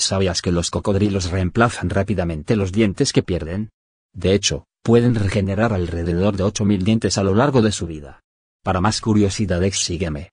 ¿Sabías que los cocodrilos reemplazan rápidamente los dientes que pierden? De hecho, pueden regenerar alrededor de 8.000 dientes a lo largo de su vida. Para más curiosidades sígueme.